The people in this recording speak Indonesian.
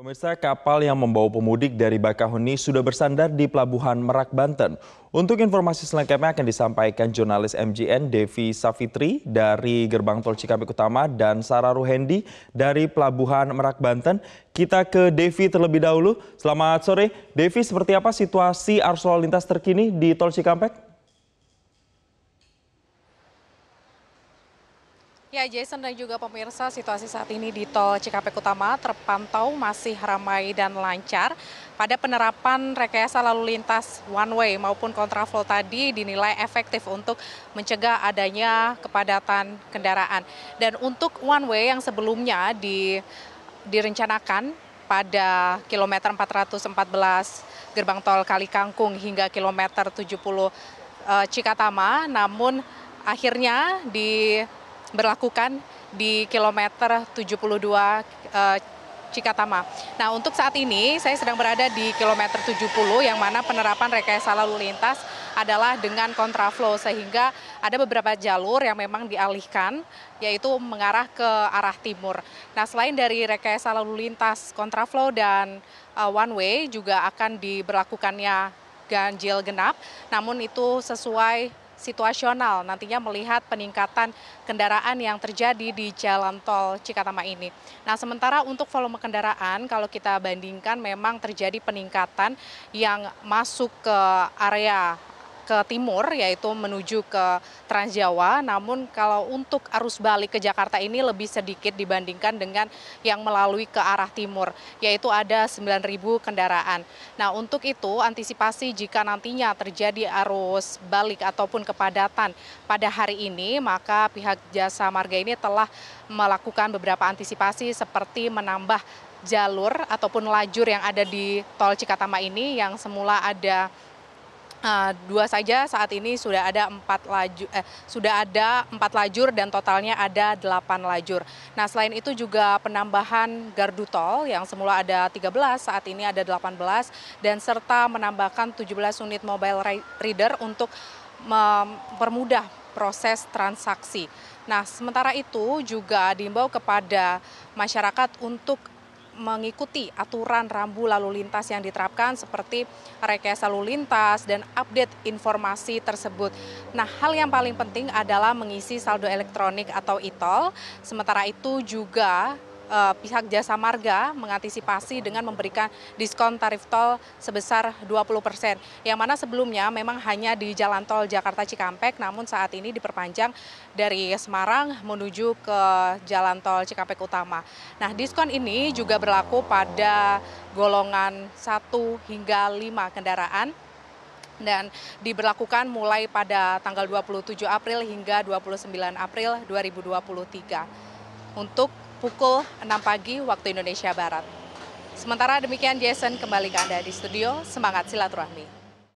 Pemirsa kapal yang membawa pemudik dari Bakahuni sudah bersandar di Pelabuhan Merak, Banten. Untuk informasi selengkapnya akan disampaikan jurnalis MGN Devi Safitri dari Gerbang Tol Cikampek Utama dan Sarah Ruhendi dari Pelabuhan Merak, Banten. Kita ke Devi terlebih dahulu. Selamat sore. Devi, seperti apa situasi arus lalu lintas terkini di Tol Cikampek? Ya Jason dan juga pemirsa situasi saat ini di tol Cikampek Utama terpantau masih ramai dan lancar. Pada penerapan rekayasa lalu lintas one way maupun kontraflow tadi dinilai efektif untuk mencegah adanya kepadatan kendaraan. Dan untuk one way yang sebelumnya di, direncanakan pada kilometer 414 gerbang tol Kali Kangkung hingga kilometer 70 eh, Cikatama, namun akhirnya di berlakukan di kilometer 72 eh, Cikatama. Nah untuk saat ini saya sedang berada di kilometer 70 yang mana penerapan rekayasa lalu lintas adalah dengan kontraflow sehingga ada beberapa jalur yang memang dialihkan yaitu mengarah ke arah timur. Nah selain dari rekayasa lalu lintas kontraflow dan eh, one way juga akan diberlakukannya ganjil genap namun itu sesuai situasional nantinya melihat peningkatan kendaraan yang terjadi di jalan tol Cikatama ini. Nah, sementara untuk volume kendaraan kalau kita bandingkan memang terjadi peningkatan yang masuk ke area ke timur yaitu menuju ke Transjawa. Namun kalau untuk arus balik ke Jakarta ini lebih sedikit dibandingkan dengan yang melalui ke arah timur yaitu ada 9.000 kendaraan. Nah, untuk itu antisipasi jika nantinya terjadi arus balik ataupun kepadatan pada hari ini maka pihak jasa marga ini telah melakukan beberapa antisipasi seperti menambah jalur ataupun lajur yang ada di tol Cikatama ini yang semula ada Uh, dua saja saat ini sudah ada empat laju eh, sudah ada empat lajur dan totalnya ada delapan lajur. Nah selain itu juga penambahan gardu tol yang semula ada 13 saat ini ada 18 dan serta menambahkan 17 unit mobile reader untuk mempermudah proses transaksi. Nah sementara itu juga diimbau kepada masyarakat untuk mengikuti aturan rambu lalu lintas yang diterapkan seperti rekayasa lalu lintas dan update informasi tersebut. Nah, hal yang paling penting adalah mengisi saldo elektronik atau e-tol. Sementara itu juga uh, pihak Jasa Marga mengantisipasi dengan memberikan diskon tarif tol sebesar 20 persen. Yang mana sebelumnya memang hanya di jalan tol Jakarta Cikampek, namun saat ini diperpanjang dari Semarang menuju ke jalan tol Cikampek Utama. Nah, diskon ini juga berlaku pada golongan 1 hingga 5 kendaraan dan diberlakukan mulai pada tanggal 27 April hingga 29 April 2023. Untuk pukul 6 pagi waktu Indonesia Barat. Sementara demikian Jason kembali ke Anda di studio. Semangat silaturahmi.